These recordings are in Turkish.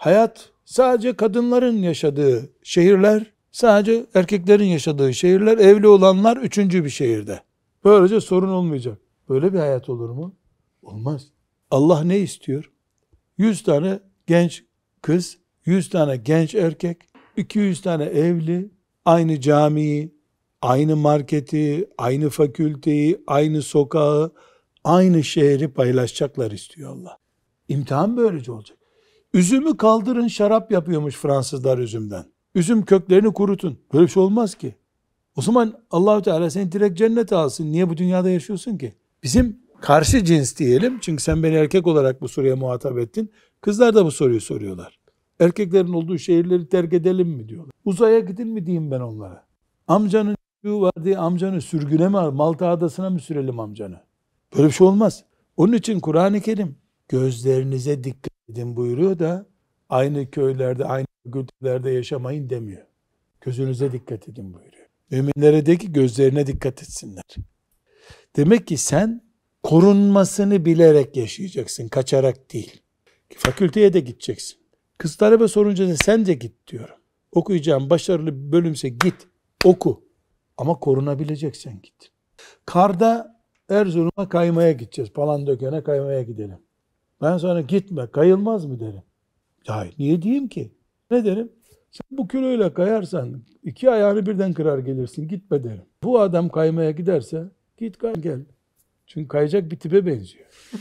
hayat sadece kadınların yaşadığı şehirler, sadece erkeklerin yaşadığı şehirler, evli olanlar üçüncü bir şehirde. Böylece sorun olmayacak. Böyle bir hayat olur mu? Olmaz. Allah ne istiyor? 100 tane genç kız, 100 tane genç erkek, 200 tane evli, aynı camiyi, aynı marketi, aynı fakülteyi, aynı sokağı, aynı şehri paylaşacaklar istiyor Allah. İmtihan böylece olacak. Üzümü kaldırın şarap yapıyormuş Fransızlar üzümden. Üzüm köklerini kurutun. Böyle bir şey olmaz ki. O zaman Allahü Teala seni direkt cennete alsın. Niye bu dünyada yaşıyorsun ki? Bizim karşı cins diyelim. Çünkü sen beni erkek olarak bu soruya muhatap ettin. Kızlar da bu soruyu soruyorlar. Erkeklerin olduğu şehirleri terk edelim mi diyorlar. Uzaya gidin mi diyeyim ben onlara. Amcanın çocuğu var diye amcanı sürgüne mi al? Malta adasına mı sürelim amcanı? Böyle bir şey olmaz. Onun için Kur'an-ı Kerim gözlerinize dikkat Dedim buyuruyor da aynı köylerde, aynı kültürlerde yaşamayın demiyor. Gözünüze dikkat edin buyuruyor. Müminlere de ki gözlerine dikkat etsinler. Demek ki sen korunmasını bilerek yaşayacaksın, kaçarak değil. Fakülteye de gideceksin. Kız talebe sorunca da sen de git diyorum. Okuyacağım başarılı bölümse git, oku. Ama korunabileceksen git. Karda Erzurum'a kaymaya gideceğiz. Palandöken'e kaymaya gidelim. Ben sana gitme kayılmaz mı derim. Hayır niye diyeyim ki? Ne derim? Sen bu kiloyla kayarsan iki ayağını birden kırar gelirsin gitme derim. Bu adam kaymaya giderse git kay gel. Çünkü kayacak bir tipe benziyor.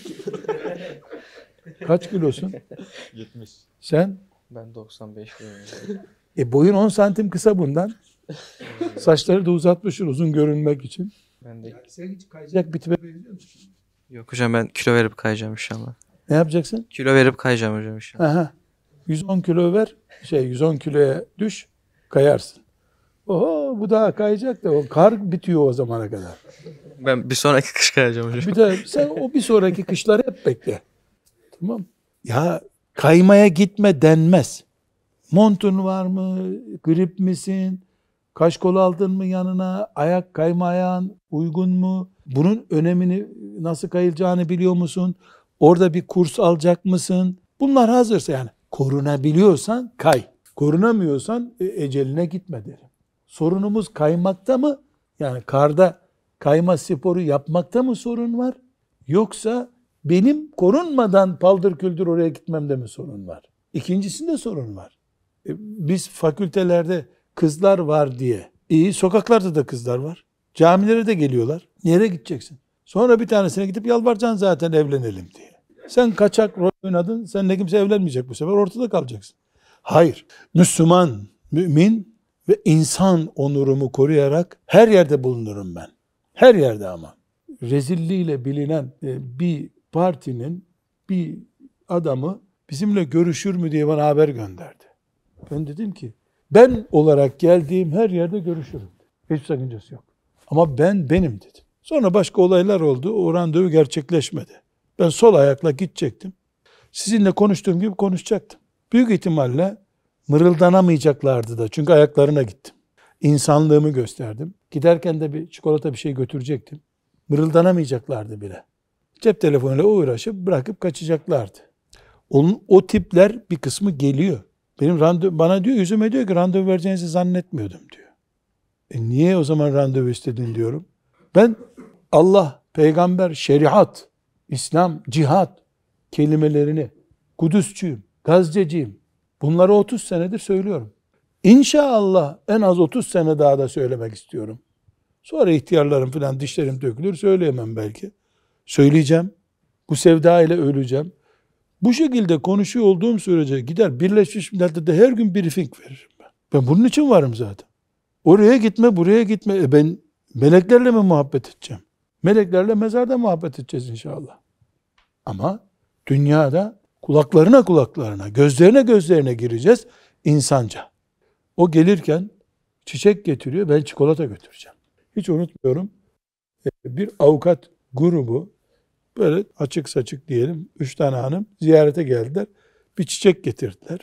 Kaç kilosun? 70. Sen? Ben 95 kiloyum. E boyun 10 santim kısa bundan. Saçları da uzatmışsın uzun görünmek için. Ben de. Yani sen hiç kayacak bir tipe benziyor musun? Yok hocam ben kilo verip kayacağım inşallah. Ne yapacaksın? Kilo verip kayacağım hocam işte. Aha. 110 kilo ver, şey 110 kiloya düş, kayarsın. Oho bu daha kayacak da o kar bitiyor o zamana kadar. Ben bir sonraki kış kayacağım hocam. Bir de sen o bir sonraki kışları hep bekle. Tamam. Ya kaymaya gitme denmez. Montun var mı? Grip misin? Kaşkol aldın mı yanına? Ayak kayma ayağın uygun mu? Bunun önemini nasıl kayılacağını biliyor musun? Orada bir kurs alacak mısın? Bunlar hazırsa yani korunabiliyorsan kay. Korunamıyorsan e, eceline gitme derim. Sorunumuz kaymakta mı? Yani karda kayma sporu yapmakta mı sorun var? Yoksa benim korunmadan paldır küldür oraya gitmemde mi sorun var? İkincisinde sorun var. E, biz fakültelerde kızlar var diye. İyi e, sokaklarda da kızlar var. Camilere de geliyorlar. Nereye gideceksin? Sonra bir tanesine gidip yalvaracaksın zaten evlenelim diye. Sen kaçak rol oynadın, seninle kimse evlenmeyecek bu sefer, ortada kalacaksın. Hayır, Müslüman, mümin ve insan onurumu koruyarak her yerde bulunurum ben. Her yerde ama. Rezilliğiyle bilinen e, bir partinin bir adamı bizimle görüşür mü diye bana haber gönderdi. Ben dedim ki ben olarak geldiğim her yerde görüşürüm. Hiç sakıncası yok. Ama ben benim dedim. Sonra başka olaylar oldu. O randevu gerçekleşmedi. Ben sol ayakla gidecektim. Sizinle konuştuğum gibi konuşacaktım. Büyük ihtimalle mırıldanamayacaklardı da çünkü ayaklarına gittim. İnsanlığımı gösterdim. Giderken de bir çikolata bir şey götürecektim. Mırıldanamayacaklardı bile. Cep telefonuyla uğraşıp bırakıp kaçacaklardı. Onun, o tipler bir kısmı geliyor. Benim randevu, bana diyor yüzüme diyor ki randevu vereceğinizi zannetmiyordum diyor. E niye o zaman randevu istedin diyorum. Ben Allah, peygamber, şeriat İslam, cihat kelimelerini Kudüsçüyüm, Gazceciyim bunları 30 senedir söylüyorum. İnşallah en az 30 sene daha da söylemek istiyorum. Sonra ihtiyarlarım falan dişlerim dökülür söyleyemem belki. Söyleyeceğim. Bu sevda ile öleceğim. Bu şekilde konuşuyor olduğum sürece gider Birleşmiş Milletler'de her gün briefing veririm ben. Ben bunun için varım zaten. Oraya gitme buraya gitme. E ben meleklerle mi muhabbet edeceğim? Meleklerle mezarda muhabbet edeceğiz inşallah. Ama dünyada kulaklarına kulaklarına, gözlerine gözlerine gireceğiz insanca. O gelirken çiçek getiriyor, ben çikolata götüreceğim. Hiç unutmuyorum. E, bir avukat grubu böyle açık saçık diyelim üç tane hanım ziyarete geldiler. Bir çiçek getirdiler.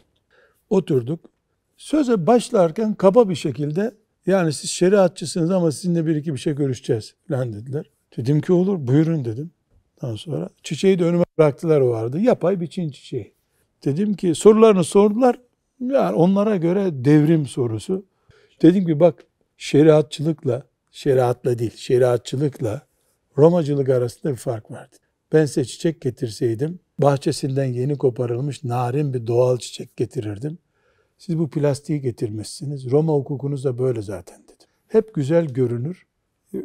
Oturduk. Söze başlarken kaba bir şekilde yani siz şeriatçısınız ama sizinle bir iki bir şey görüşeceğiz falan dediler. Dedim ki olur buyurun dedim. Daha sonra çiçeği de önüme bıraktılar vardı. Yapay bir çin çiçeği. Dedim ki sorularını sordular. Yani onlara göre devrim sorusu. Dedim ki bak şeriatçılıkla, şeriatla değil şeriatçılıkla Romacılık arasında bir fark vardı. Ben size çiçek getirseydim bahçesinden yeni koparılmış narin bir doğal çiçek getirirdim. Siz bu plastiği getirmişsiniz. Roma hukukunuz da böyle zaten dedim. Hep güzel görünür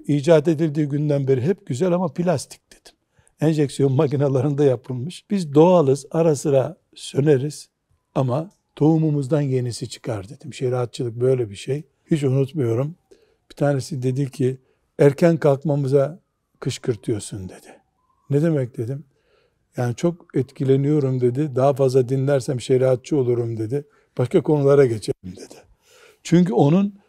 icat edildiği günden beri hep güzel ama plastik dedim. Enjeksiyon makinalarında yapılmış. Biz doğalız, ara sıra söneriz ama tohumumuzdan yenisi çıkar dedim. Şeriatçılık böyle bir şey. Hiç unutmuyorum. Bir tanesi dedi ki erken kalkmamıza kışkırtıyorsun dedi. Ne demek dedim. Yani çok etkileniyorum dedi. Daha fazla dinlersem şeriatçı olurum dedi. Başka konulara geçelim dedi. Çünkü onun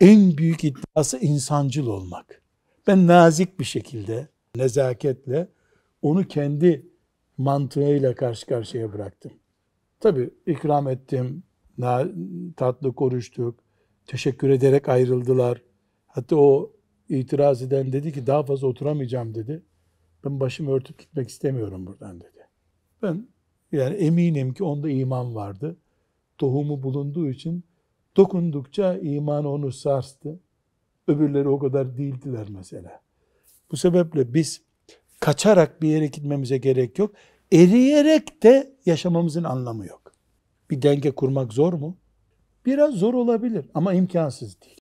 en büyük iddiası insancıl olmak. Ben nazik bir şekilde, nezaketle onu kendi mantığıyla karşı karşıya bıraktım. Tabi ikram ettim, tatlı konuştuk, teşekkür ederek ayrıldılar. Hatta o itiraz eden dedi ki daha fazla oturamayacağım dedi. Ben başımı örtüp gitmek istemiyorum buradan dedi. Ben yani eminim ki onda iman vardı. Tohumu bulunduğu için Dokundukça iman onu sarstı. Öbürleri o kadar değildiler mesela. Bu sebeple biz kaçarak bir yere gitmemize gerek yok. Eriyerek de yaşamamızın anlamı yok. Bir denge kurmak zor mu? Biraz zor olabilir ama imkansız değil.